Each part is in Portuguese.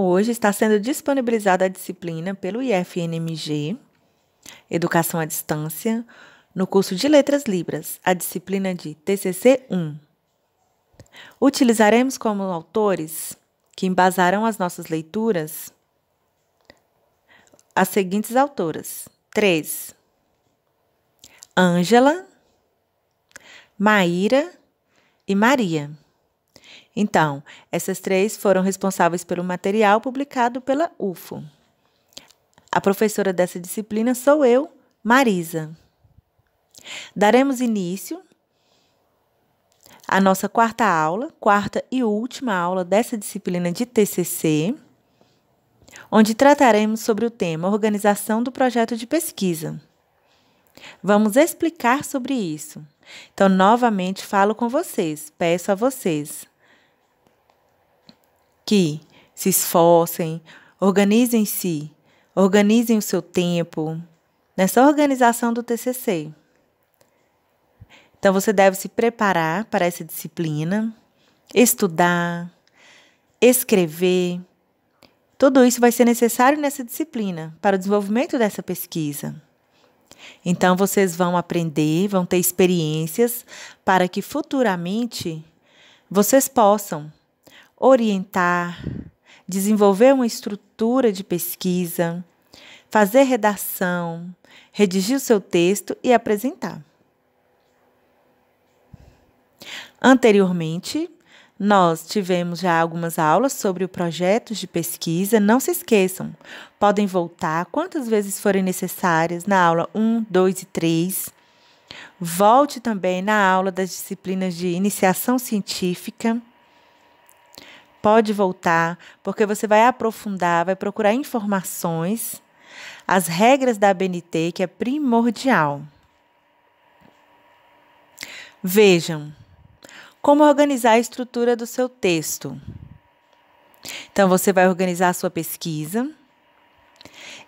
Hoje está sendo disponibilizada a disciplina pelo IFNMG, Educação à Distância, no curso de Letras Libras, a disciplina de TCC 1. Utilizaremos como autores que embasarão as nossas leituras as seguintes autoras: 3. Ângela, Maíra e Maria. Então, essas três foram responsáveis pelo material publicado pela UFO. A professora dessa disciplina sou eu, Marisa. Daremos início à nossa quarta aula, quarta e última aula dessa disciplina de TCC, onde trataremos sobre o tema Organização do Projeto de Pesquisa. Vamos explicar sobre isso. Então, novamente, falo com vocês, peço a vocês que se esforcem, organizem-se, organizem o seu tempo nessa organização do TCC. Então você deve se preparar para essa disciplina, estudar, escrever. Tudo isso vai ser necessário nessa disciplina para o desenvolvimento dessa pesquisa. Então vocês vão aprender, vão ter experiências para que futuramente vocês possam orientar, desenvolver uma estrutura de pesquisa, fazer redação, redigir o seu texto e apresentar. Anteriormente, nós tivemos já algumas aulas sobre projetos de pesquisa. Não se esqueçam, podem voltar quantas vezes forem necessárias na aula 1, 2 e 3. Volte também na aula das disciplinas de iniciação científica. Pode voltar, porque você vai aprofundar, vai procurar informações, as regras da ABNT, que é primordial. Vejam como organizar a estrutura do seu texto. Então, você vai organizar a sua pesquisa.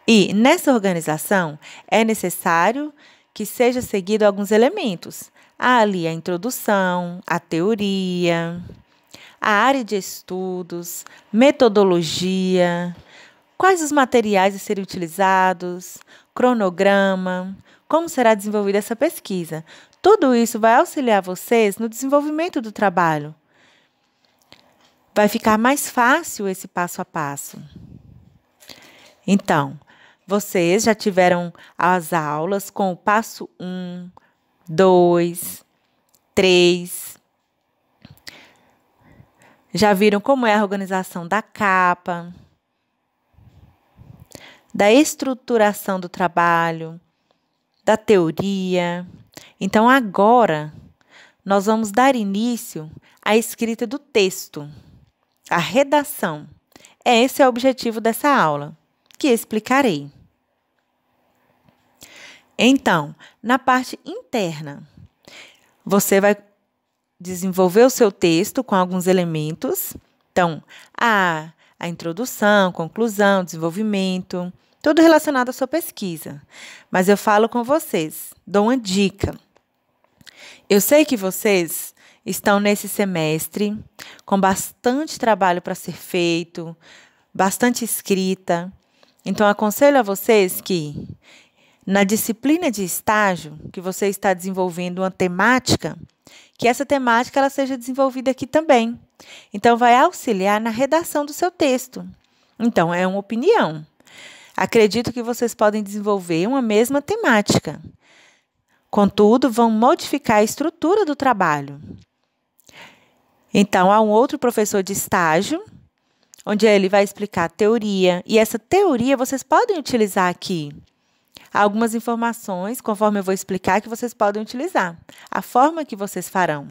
E nessa organização é necessário que seja seguido alguns elementos. Há ah, ali a introdução, a teoria, a área de estudos, metodologia, quais os materiais a serem utilizados, cronograma, como será desenvolvida essa pesquisa. Tudo isso vai auxiliar vocês no desenvolvimento do trabalho. Vai ficar mais fácil esse passo a passo. Então, vocês já tiveram as aulas com o passo 1, 2, 3, já viram como é a organização da capa, da estruturação do trabalho, da teoria. Então, agora, nós vamos dar início à escrita do texto, à redação. Esse é o objetivo dessa aula, que explicarei. Então, na parte interna, você vai desenvolver o seu texto com alguns elementos. Então, a, a introdução, conclusão, desenvolvimento, tudo relacionado à sua pesquisa. Mas eu falo com vocês, dou uma dica. Eu sei que vocês estão nesse semestre com bastante trabalho para ser feito, bastante escrita. Então, aconselho a vocês que, na disciplina de estágio, que você está desenvolvendo uma temática, que essa temática ela seja desenvolvida aqui também. Então, vai auxiliar na redação do seu texto. Então, é uma opinião. Acredito que vocês podem desenvolver uma mesma temática. Contudo, vão modificar a estrutura do trabalho. Então, há um outro professor de estágio, onde ele vai explicar a teoria, e essa teoria vocês podem utilizar aqui algumas informações, conforme eu vou explicar, que vocês podem utilizar. A forma que vocês farão.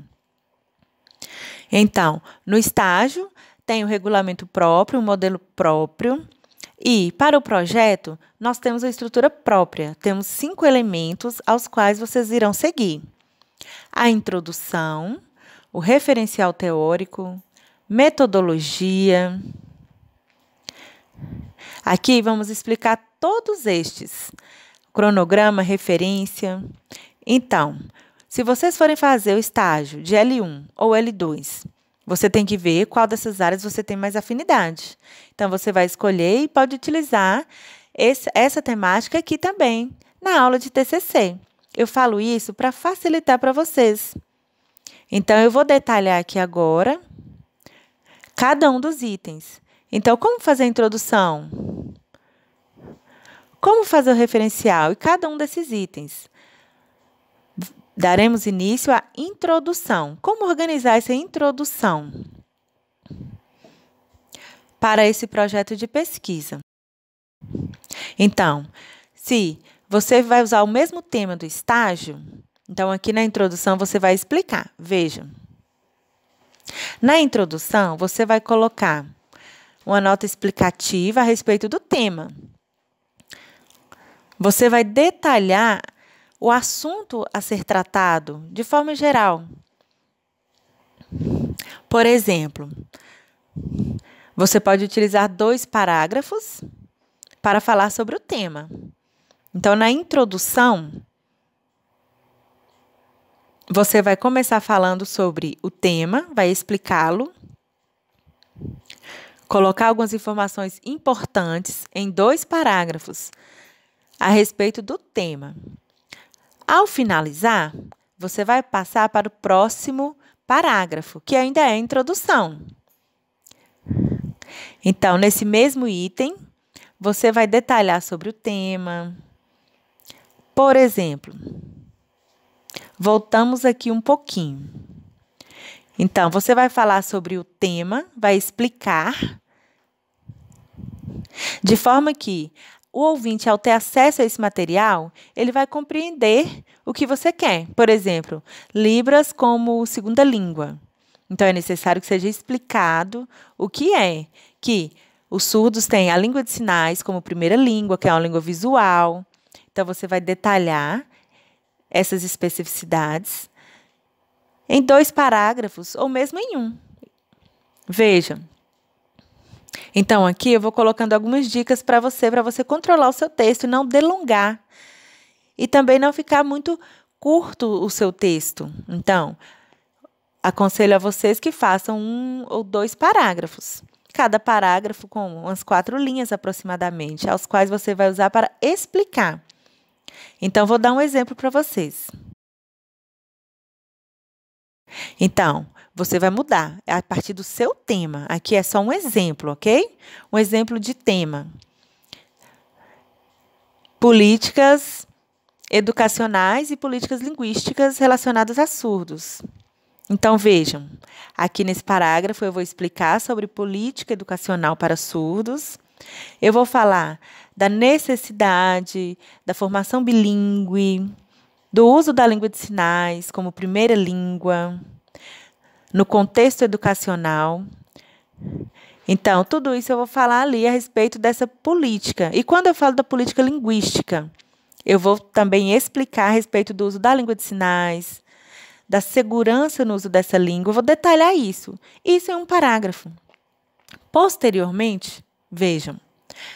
Então, no estágio, tem o regulamento próprio, o modelo próprio. E, para o projeto, nós temos a estrutura própria. Temos cinco elementos aos quais vocês irão seguir: a introdução, o referencial teórico, metodologia. Aqui vamos explicar todos estes cronograma, referência. Então, se vocês forem fazer o estágio de L1 ou L2, você tem que ver qual dessas áreas você tem mais afinidade. Então, você vai escolher e pode utilizar esse, essa temática aqui também na aula de TCC. Eu falo isso para facilitar para vocês. Então, eu vou detalhar aqui agora cada um dos itens. Então, como fazer a introdução? Como fazer o referencial e cada um desses itens? Daremos início à introdução. Como organizar essa introdução para esse projeto de pesquisa? Então, se você vai usar o mesmo tema do estágio, então aqui na introdução você vai explicar. Veja. Na introdução, você vai colocar uma nota explicativa a respeito do tema. Você vai detalhar o assunto a ser tratado de forma geral. Por exemplo, você pode utilizar dois parágrafos para falar sobre o tema. Então, na introdução, você vai começar falando sobre o tema, vai explicá-lo, colocar algumas informações importantes em dois parágrafos a respeito do tema. Ao finalizar, você vai passar para o próximo parágrafo, que ainda é a introdução. Então, nesse mesmo item, você vai detalhar sobre o tema. Por exemplo, voltamos aqui um pouquinho. Então, você vai falar sobre o tema, vai explicar, de forma que o ouvinte, ao ter acesso a esse material, ele vai compreender o que você quer. Por exemplo, Libras como segunda língua. Então, é necessário que seja explicado o que é. Que os surdos têm a língua de sinais como primeira língua, que é uma língua visual. Então, você vai detalhar essas especificidades em dois parágrafos ou mesmo em um. Vejam. Então, aqui eu vou colocando algumas dicas para você, para você controlar o seu texto e não delongar. E também não ficar muito curto o seu texto. Então, aconselho a vocês que façam um ou dois parágrafos. Cada parágrafo com umas quatro linhas aproximadamente, aos quais você vai usar para explicar. Então, vou dar um exemplo para vocês. Então, você vai mudar é a partir do seu tema. Aqui é só um exemplo, ok? Um exemplo de tema. Políticas educacionais e políticas linguísticas relacionadas a surdos. Então vejam, aqui nesse parágrafo eu vou explicar sobre política educacional para surdos. Eu vou falar da necessidade da formação bilíngue, do uso da língua de sinais como primeira língua, no contexto educacional. Então, tudo isso eu vou falar ali a respeito dessa política. E quando eu falo da política linguística, eu vou também explicar a respeito do uso da língua de sinais, da segurança no uso dessa língua. Eu vou detalhar isso. Isso é um parágrafo. Posteriormente, vejam,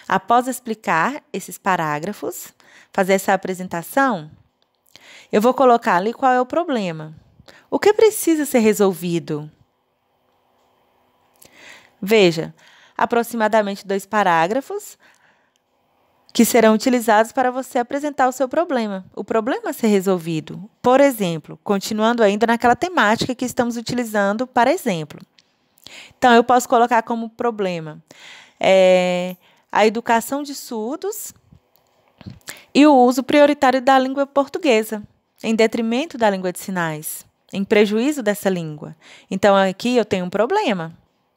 após explicar esses parágrafos, fazer essa apresentação, eu vou colocar ali qual é o problema. O que precisa ser resolvido? Veja, aproximadamente dois parágrafos que serão utilizados para você apresentar o seu problema. O problema a ser resolvido. Por exemplo, continuando ainda naquela temática que estamos utilizando para exemplo. Então, eu posso colocar como problema é, a educação de surdos e o uso prioritário da língua portuguesa, em detrimento da língua de sinais em prejuízo dessa língua. Então aqui eu tenho um problema.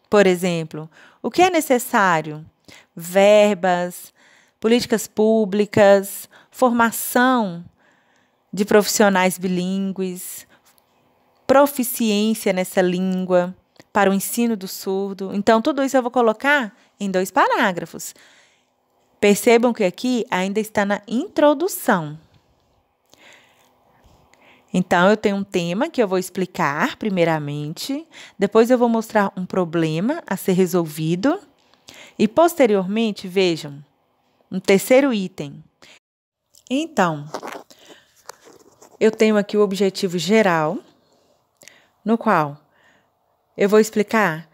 Por exemplo, o que é necessário? Verbas, políticas públicas, formação de profissionais bilíngues, proficiência nessa língua para o ensino do surdo. Então, tudo isso eu vou colocar em dois parágrafos. Percebam que aqui ainda está na introdução. Então, eu tenho um tema que eu vou explicar primeiramente, depois eu vou mostrar um problema a ser resolvido e, posteriormente, vejam, um terceiro item. Então, eu tenho aqui o objetivo geral, no qual eu vou explicar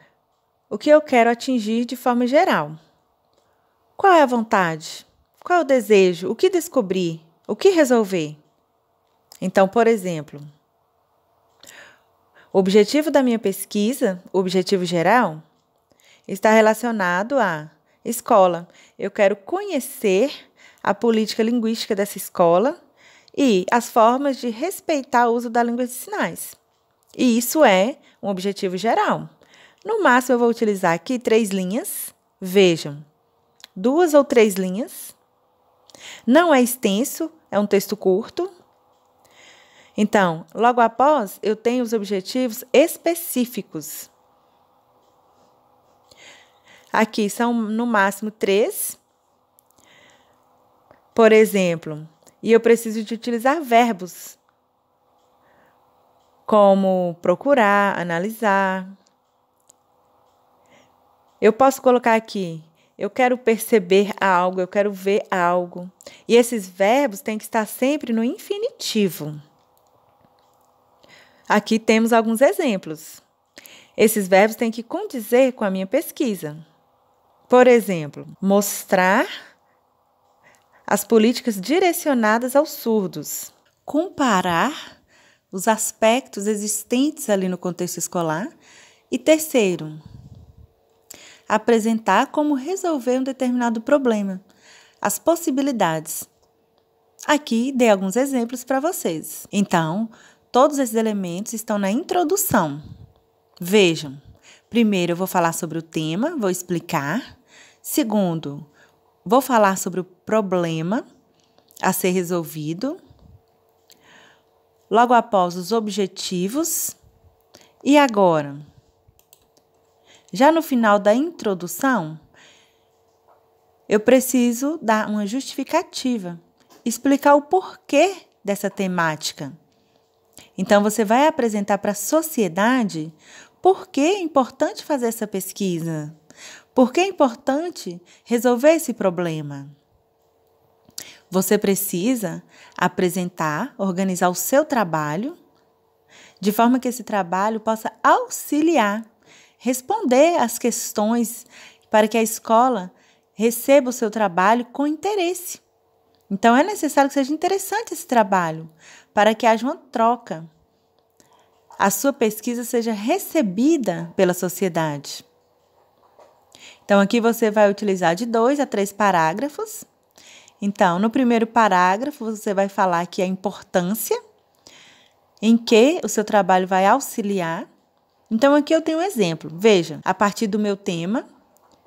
o que eu quero atingir de forma geral. Qual é a vontade? Qual é o desejo? O que descobrir? O que resolver? Então, por exemplo, o objetivo da minha pesquisa, o objetivo geral, está relacionado à escola. Eu quero conhecer a política linguística dessa escola e as formas de respeitar o uso da língua de sinais. E isso é um objetivo geral. No máximo, eu vou utilizar aqui três linhas. Vejam, duas ou três linhas. Não é extenso, é um texto curto, então, logo após, eu tenho os objetivos específicos. Aqui são no máximo três. Por exemplo, e eu preciso de utilizar verbos como procurar, analisar. Eu posso colocar aqui eu quero perceber algo, eu quero ver algo. E esses verbos têm que estar sempre no infinitivo. Aqui temos alguns exemplos. Esses verbos têm que condizer com a minha pesquisa. Por exemplo, mostrar as políticas direcionadas aos surdos. Comparar os aspectos existentes ali no contexto escolar. E terceiro, apresentar como resolver um determinado problema, as possibilidades. Aqui dei alguns exemplos para vocês. Então, Todos esses elementos estão na introdução. Vejam, primeiro eu vou falar sobre o tema, vou explicar. Segundo, vou falar sobre o problema a ser resolvido. Logo após, os objetivos. E agora? Já no final da introdução, eu preciso dar uma justificativa, explicar o porquê dessa temática. Então, você vai apresentar para a sociedade por que é importante fazer essa pesquisa, por que é importante resolver esse problema. Você precisa apresentar, organizar o seu trabalho, de forma que esse trabalho possa auxiliar, responder às questões, para que a escola receba o seu trabalho com interesse. Então, é necessário que seja interessante esse trabalho, para que haja uma troca. A sua pesquisa seja recebida pela sociedade. Então, aqui você vai utilizar de dois a três parágrafos. Então, no primeiro parágrafo, você vai falar que a importância em que o seu trabalho vai auxiliar. Então, aqui eu tenho um exemplo. Veja, a partir do meu tema,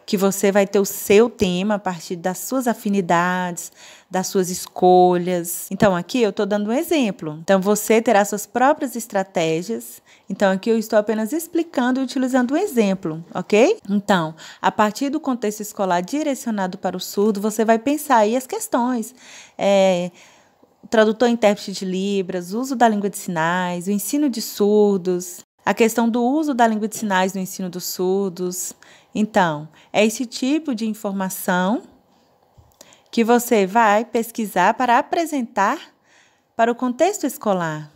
que você vai ter o seu tema a partir das suas afinidades, das suas escolhas. Então, aqui eu estou dando um exemplo. Então, você terá suas próprias estratégias. Então, aqui eu estou apenas explicando e utilizando um exemplo, ok? Então, a partir do contexto escolar direcionado para o surdo, você vai pensar aí as questões. É, tradutor e intérprete de Libras, uso da língua de sinais, o ensino de surdos, a questão do uso da língua de sinais no ensino dos surdos, então, é esse tipo de informação que você vai pesquisar para apresentar para o contexto escolar.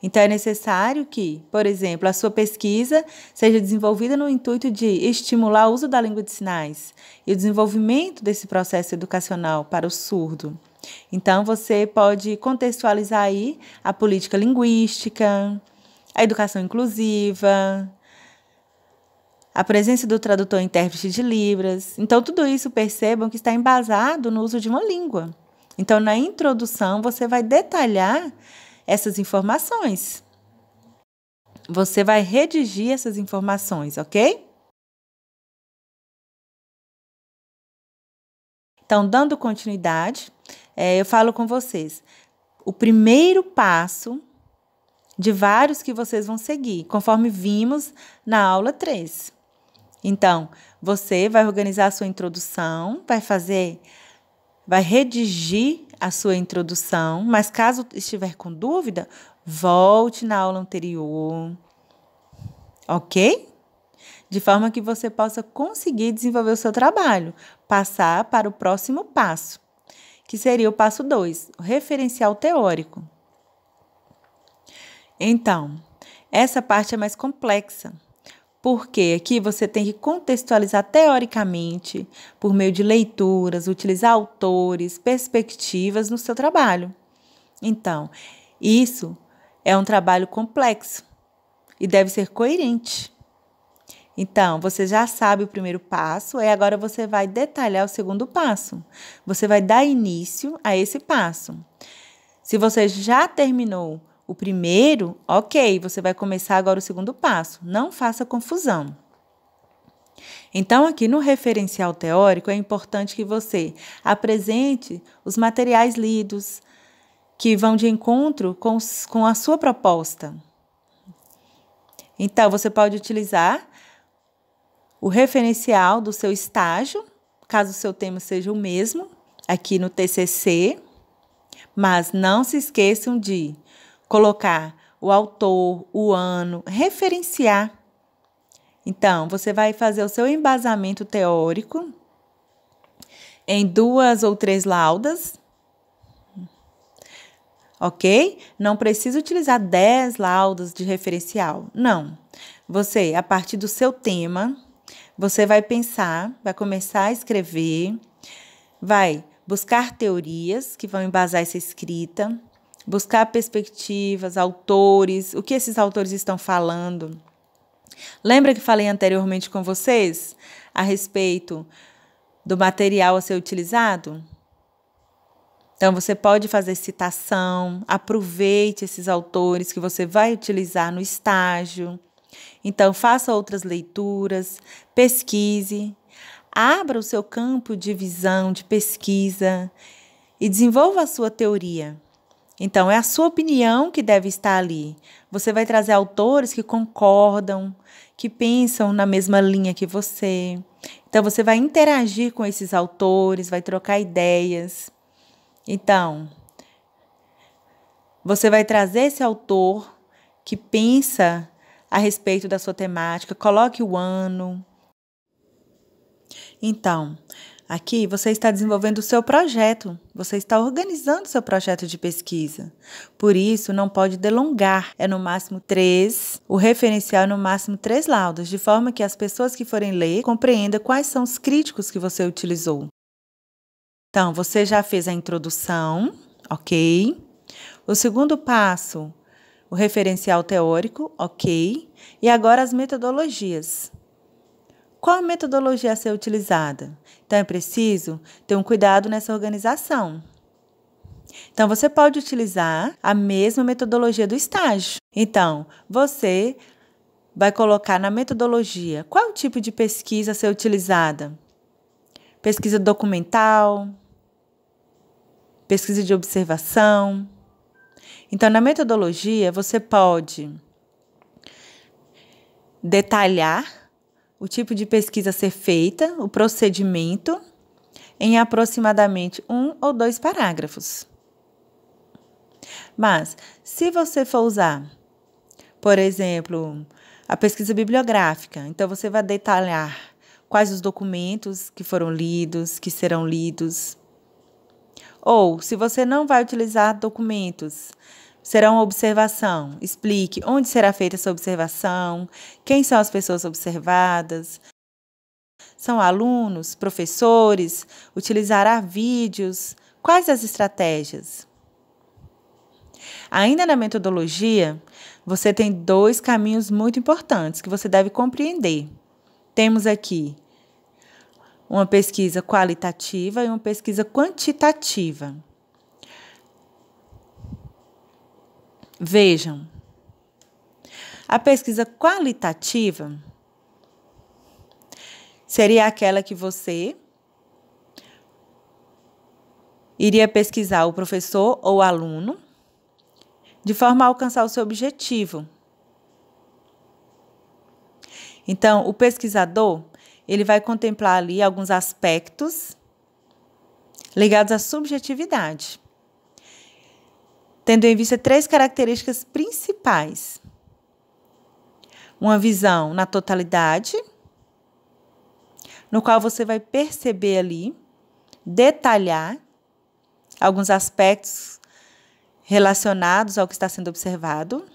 Então, é necessário que, por exemplo, a sua pesquisa seja desenvolvida no intuito de estimular o uso da língua de sinais e o desenvolvimento desse processo educacional para o surdo. Então, você pode contextualizar aí a política linguística, a educação inclusiva, a presença do tradutor intérprete de Libras. Então, tudo isso percebam que está embasado no uso de uma língua. Então, na introdução, você vai detalhar essas informações. Você vai redigir essas informações, ok? Então, dando continuidade, é, eu falo com vocês. O primeiro passo de vários que vocês vão seguir, conforme vimos na aula 3. Então, você vai organizar a sua introdução, vai fazer, vai redigir a sua introdução, mas caso estiver com dúvida, volte na aula anterior, ok? De forma que você possa conseguir desenvolver o seu trabalho, passar para o próximo passo, que seria o passo 2, o referencial teórico. Então, essa parte é mais complexa porque aqui você tem que contextualizar teoricamente, por meio de leituras, utilizar autores, perspectivas no seu trabalho. Então, isso é um trabalho complexo e deve ser coerente. Então, você já sabe o primeiro passo, e agora você vai detalhar o segundo passo. Você vai dar início a esse passo. Se você já terminou o primeiro, ok, você vai começar agora o segundo passo. Não faça confusão. Então, aqui no referencial teórico, é importante que você apresente os materiais lidos que vão de encontro com, com a sua proposta. Então, você pode utilizar o referencial do seu estágio, caso o seu tema seja o mesmo, aqui no TCC, mas não se esqueçam de colocar o autor, o ano, referenciar. Então, você vai fazer o seu embasamento teórico em duas ou três laudas, ok? Não precisa utilizar dez laudas de referencial, não. Você, a partir do seu tema, você vai pensar, vai começar a escrever, vai buscar teorias que vão embasar essa escrita, buscar perspectivas, autores, o que esses autores estão falando. Lembra que falei anteriormente com vocês a respeito do material a ser utilizado? Então, você pode fazer citação, aproveite esses autores que você vai utilizar no estágio. Então, faça outras leituras, pesquise, abra o seu campo de visão, de pesquisa e desenvolva a sua teoria. Então, é a sua opinião que deve estar ali. Você vai trazer autores que concordam, que pensam na mesma linha que você. Então, você vai interagir com esses autores, vai trocar ideias. Então, você vai trazer esse autor que pensa a respeito da sua temática, coloque o ano. Então, Aqui você está desenvolvendo o seu projeto, você está organizando o seu projeto de pesquisa. Por isso, não pode delongar, é no máximo três, o referencial é no máximo três laudos, de forma que as pessoas que forem ler compreendam quais são os críticos que você utilizou. Então, você já fez a introdução, ok? O segundo passo, o referencial teórico, ok? E agora as metodologias qual a metodologia a ser utilizada. Então é preciso ter um cuidado nessa organização. Então você pode utilizar a mesma metodologia do estágio. Então, você vai colocar na metodologia qual o tipo de pesquisa a ser utilizada. Pesquisa documental, pesquisa de observação. Então, na metodologia, você pode detalhar o tipo de pesquisa a ser feita, o procedimento, em aproximadamente um ou dois parágrafos. Mas, se você for usar, por exemplo, a pesquisa bibliográfica, então você vai detalhar quais os documentos que foram lidos, que serão lidos. Ou, se você não vai utilizar documentos, será uma observação. Explique onde será feita essa observação, quem são as pessoas observadas. São alunos, professores? Utilizará vídeos? Quais as estratégias? Ainda na metodologia, você tem dois caminhos muito importantes que você deve compreender. Temos aqui uma pesquisa qualitativa e uma pesquisa quantitativa. Vejam, a pesquisa qualitativa seria aquela que você iria pesquisar o professor ou aluno de forma a alcançar o seu objetivo. Então, o pesquisador, ele vai contemplar ali alguns aspectos ligados à subjetividade tendo em vista três características principais: uma visão na totalidade, no qual você vai perceber ali, detalhar alguns aspectos relacionados ao que está sendo observado.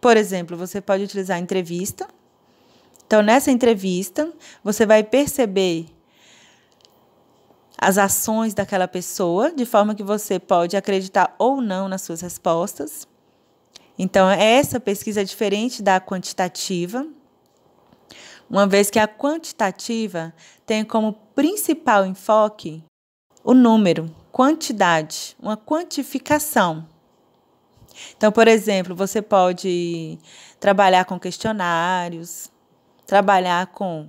Por exemplo, você pode utilizar a entrevista. Então, nessa entrevista, você vai perceber as ações daquela pessoa, de forma que você pode acreditar ou não nas suas respostas. Então, essa pesquisa é diferente da quantitativa, uma vez que a quantitativa tem como principal enfoque o número, quantidade, uma quantificação. Então, por exemplo, você pode trabalhar com questionários, trabalhar com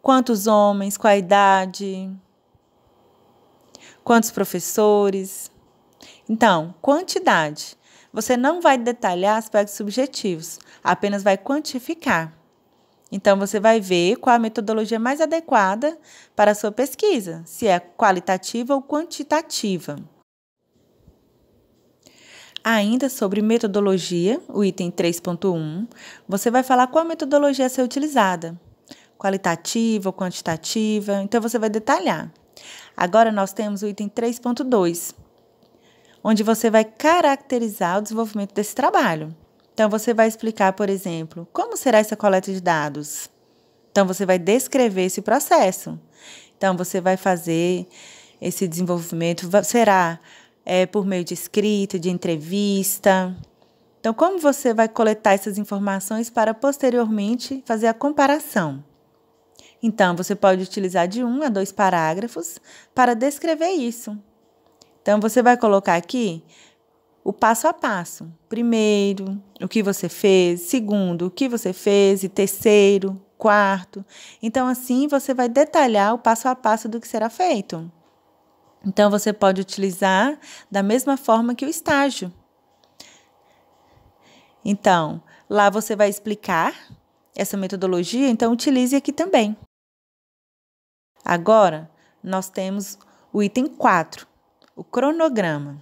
quantos homens, qual a idade, quantos professores. Então, quantidade. Você não vai detalhar aspectos subjetivos, apenas vai quantificar. Então, você vai ver qual a metodologia mais adequada para a sua pesquisa, se é qualitativa ou quantitativa. Ainda sobre metodologia, o item 3.1, você vai falar qual metodologia a ser utilizada, qualitativa ou quantitativa. Então, você vai detalhar. Agora nós temos o item 3.2, onde você vai caracterizar o desenvolvimento desse trabalho. Então, você vai explicar, por exemplo, como será essa coleta de dados. Então, você vai descrever esse processo. Então, você vai fazer esse desenvolvimento, será é, por meio de escrita, de entrevista. Então, como você vai coletar essas informações para posteriormente fazer a comparação? Então, você pode utilizar de um a dois parágrafos para descrever isso. Então, você vai colocar aqui o passo a passo. Primeiro, o que você fez. Segundo, o que você fez. E terceiro, quarto. Então, assim, você vai detalhar o passo a passo do que será feito. Então, você pode utilizar da mesma forma que o estágio. Então, lá você vai explicar essa metodologia, então utilize aqui também. Agora, nós temos o item 4, o cronograma.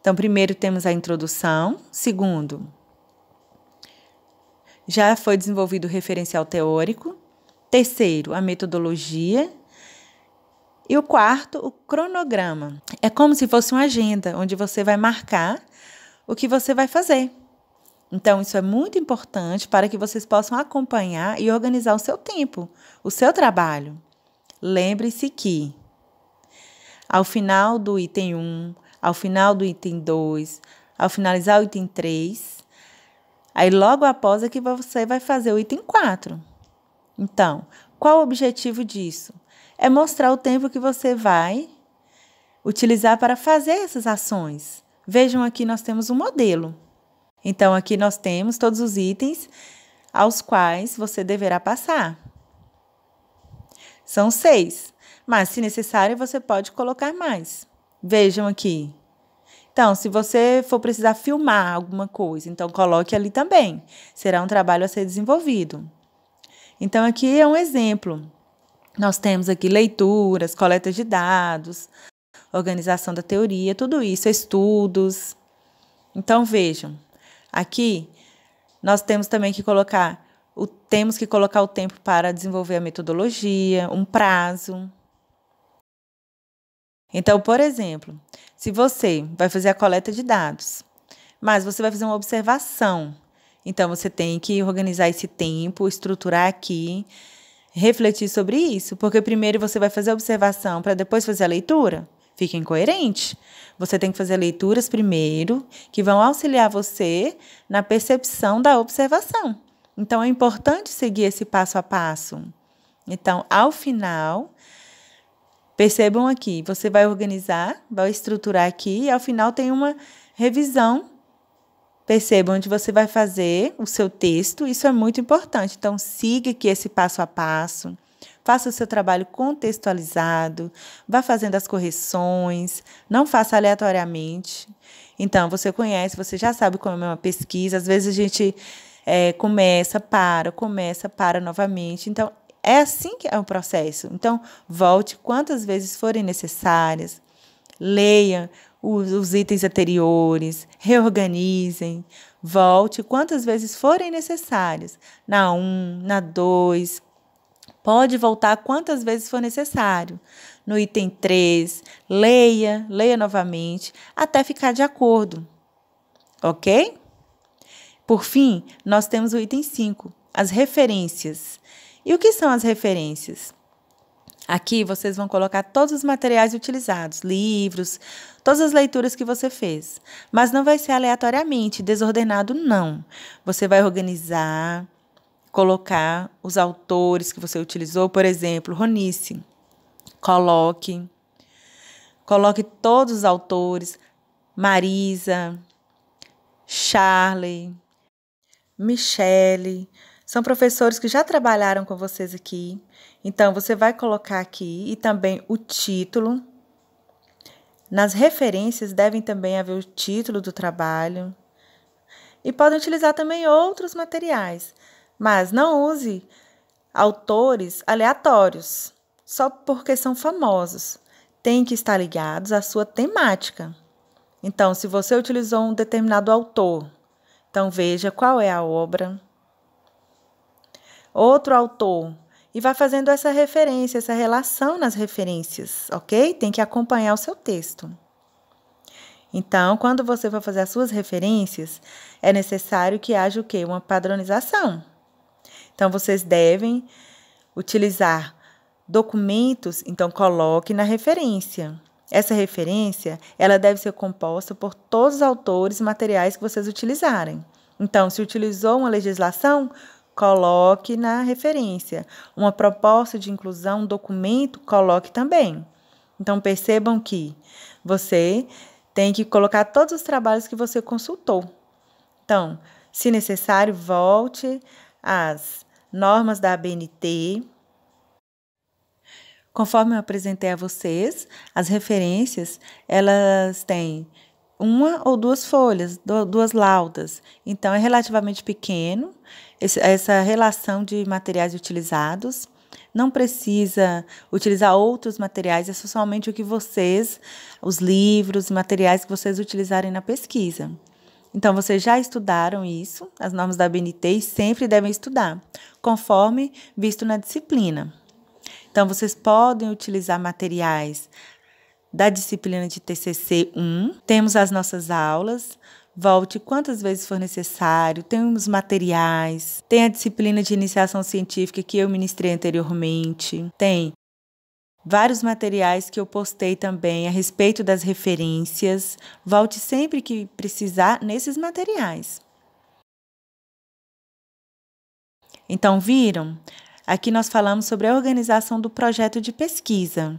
Então, primeiro temos a introdução, segundo, já foi desenvolvido o referencial teórico, terceiro, a metodologia, e o quarto, o cronograma. É como se fosse uma agenda, onde você vai marcar o que você vai fazer. Então, isso é muito importante para que vocês possam acompanhar e organizar o seu tempo, o seu trabalho. Lembre-se que, ao final do item 1, ao final do item 2, ao finalizar o item 3, aí logo após é que você vai fazer o item 4. Então, qual o objetivo disso? É mostrar o tempo que você vai utilizar para fazer essas ações. Vejam aqui, nós temos um modelo. Então, aqui nós temos todos os itens aos quais você deverá passar. São seis. Mas, se necessário, você pode colocar mais. Vejam aqui. Então, se você for precisar filmar alguma coisa, então coloque ali também. Será um trabalho a ser desenvolvido. Então, aqui é um exemplo. Nós temos aqui leituras, coleta de dados, organização da teoria, tudo isso, estudos. Então, vejam, aqui nós temos também que colocar o, temos que colocar o tempo para desenvolver a metodologia, um prazo. Então, por exemplo, se você vai fazer a coleta de dados, mas você vai fazer uma observação, então você tem que organizar esse tempo, estruturar aqui, refletir sobre isso, porque primeiro você vai fazer a observação para depois fazer a leitura. Fica incoerente. Você tem que fazer leituras primeiro, que vão auxiliar você na percepção da observação. Então é importante seguir esse passo a passo. Então, ao final, percebam aqui, você vai organizar, vai estruturar aqui e ao final tem uma revisão. Percebam onde você vai fazer o seu texto, isso é muito importante. Então, siga aqui esse passo a passo faça o seu trabalho contextualizado, vá fazendo as correções, não faça aleatoriamente. Então, você conhece, você já sabe como é uma pesquisa, às vezes a gente é, começa, para, começa, para novamente. Então, é assim que é o processo. Então, volte quantas vezes forem necessárias, leia os, os itens anteriores, reorganizem, volte quantas vezes forem necessárias, na 1, um, na 2, Pode voltar quantas vezes for necessário. No item 3, leia, leia novamente, até ficar de acordo. Ok? Por fim, nós temos o item 5, as referências. E o que são as referências? Aqui vocês vão colocar todos os materiais utilizados, livros, todas as leituras que você fez. Mas não vai ser aleatoriamente, desordenado, não. Você vai organizar, colocar os autores que você utilizou, por exemplo, Ronice. Coloque. Coloque todos os autores, Marisa, Charlie. Michele, são professores que já trabalharam com vocês aqui. Então, você vai colocar aqui e também o título. Nas referências devem também haver o título do trabalho. E podem utilizar também outros materiais, mas não use autores aleatórios, só porque são famosos. Tem que estar ligados à sua temática. Então, se você utilizou um determinado autor, então veja qual é a obra. Outro autor. E vai fazendo essa referência, essa relação nas referências, ok? Tem que acompanhar o seu texto. Então, quando você for fazer as suas referências, é necessário que haja o quê? Uma padronização. Então, vocês devem utilizar documentos, então coloque na referência. Essa referência, ela deve ser composta por todos os autores e materiais que vocês utilizarem. Então, se utilizou uma legislação, coloque na referência. Uma proposta de inclusão, um documento, coloque também. Então, percebam que você tem que colocar todos os trabalhos que você consultou. Então, se necessário, volte às normas da ABNT, Conforme eu apresentei a vocês, as referências, elas têm uma ou duas folhas, duas laudas. Então, é relativamente pequeno essa relação de materiais utilizados. Não precisa utilizar outros materiais, é somente o que vocês, os livros, materiais que vocês utilizarem na pesquisa. Então, vocês já estudaram isso, as normas da BNT, e sempre devem estudar, conforme visto na disciplina. Então, vocês podem utilizar materiais da disciplina de TCC 1. Temos as nossas aulas. Volte quantas vezes for necessário, temos materiais, tem a disciplina de iniciação científica que eu ministrei anteriormente, tem vários materiais que eu postei também a respeito das referências. Volte sempre que precisar nesses materiais. Então, viram? Aqui nós falamos sobre a organização do projeto de pesquisa.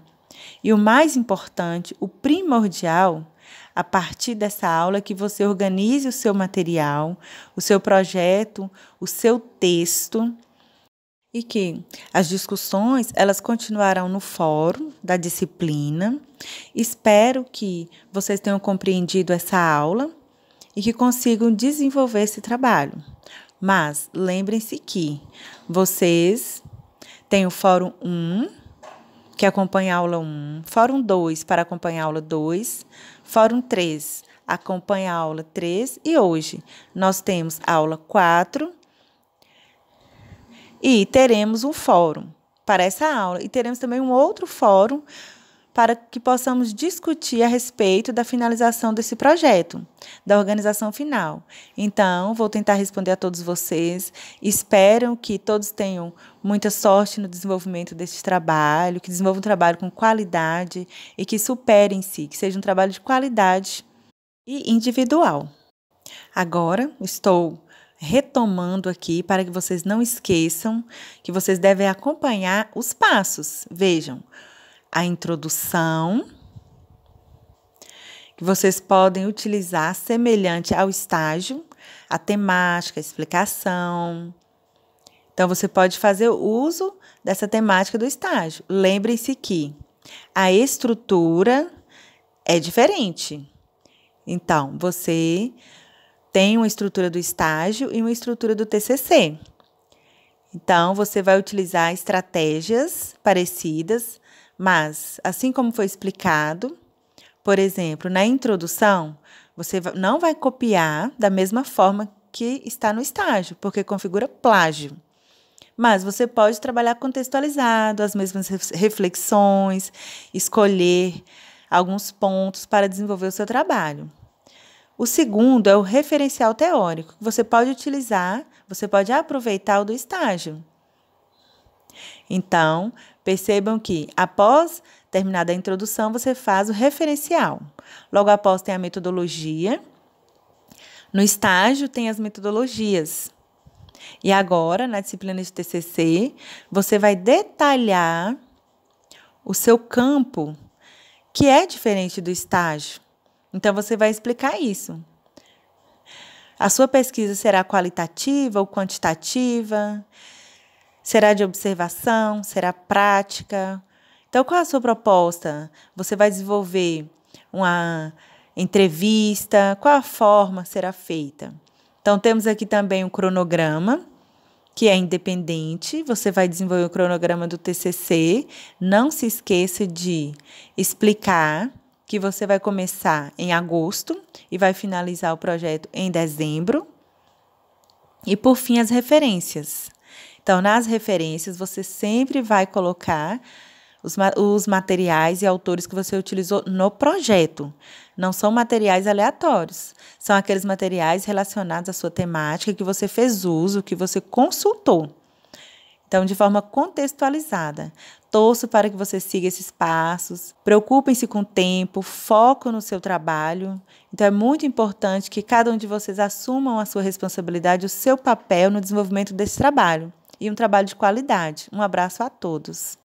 E o mais importante, o primordial, a partir dessa aula, que você organize o seu material, o seu projeto, o seu texto e que as discussões elas continuarão no fórum da disciplina. Espero que vocês tenham compreendido essa aula e que consigam desenvolver esse trabalho. Mas lembrem-se que vocês tem o Fórum 1, que acompanha a aula 1, Fórum 2 para acompanhar a aula 2, Fórum 3 acompanha a aula 3 e hoje nós temos a aula 4 e teremos um fórum para essa aula e teremos também um outro fórum para que possamos discutir a respeito da finalização desse projeto, da organização final. Então, vou tentar responder a todos vocês. Espero que todos tenham muita sorte no desenvolvimento desse trabalho, que desenvolvam um trabalho com qualidade e que superem-se, si, que seja um trabalho de qualidade e individual. Agora, estou retomando aqui para que vocês não esqueçam que vocês devem acompanhar os passos. Vejam, a introdução, que vocês podem utilizar semelhante ao estágio, a temática, a explicação. Então, você pode fazer uso dessa temática do estágio. lembre se que a estrutura é diferente. Então, você tem uma estrutura do estágio e uma estrutura do TCC. Então, você vai utilizar estratégias parecidas mas, assim como foi explicado, por exemplo, na introdução, você não vai copiar da mesma forma que está no estágio, porque configura plágio. Mas você pode trabalhar contextualizado, as mesmas reflexões, escolher alguns pontos para desenvolver o seu trabalho. O segundo é o referencial teórico, que você pode utilizar, você pode aproveitar o do estágio. Então, Percebam que, após terminada a introdução, você faz o referencial. Logo após tem a metodologia. No estágio tem as metodologias. E agora, na disciplina de TCC, você vai detalhar o seu campo, que é diferente do estágio. Então, você vai explicar isso. A sua pesquisa será qualitativa ou quantitativa? Será de observação? Será prática? Então, qual é a sua proposta? Você vai desenvolver uma entrevista? Qual a forma será feita? Então, temos aqui também o um cronograma, que é independente. Você vai desenvolver o cronograma do TCC. Não se esqueça de explicar que você vai começar em agosto e vai finalizar o projeto em dezembro. E por fim, as referências. Então, nas referências, você sempre vai colocar os, os materiais e autores que você utilizou no projeto. Não são materiais aleatórios, são aqueles materiais relacionados à sua temática que você fez uso, que você consultou. Então, de forma contextualizada. Torço para que você siga esses passos. Preocupem-se com o tempo, foco no seu trabalho. Então, é muito importante que cada um de vocês assumam a sua responsabilidade, o seu papel no desenvolvimento desse trabalho e um trabalho de qualidade. Um abraço a todos.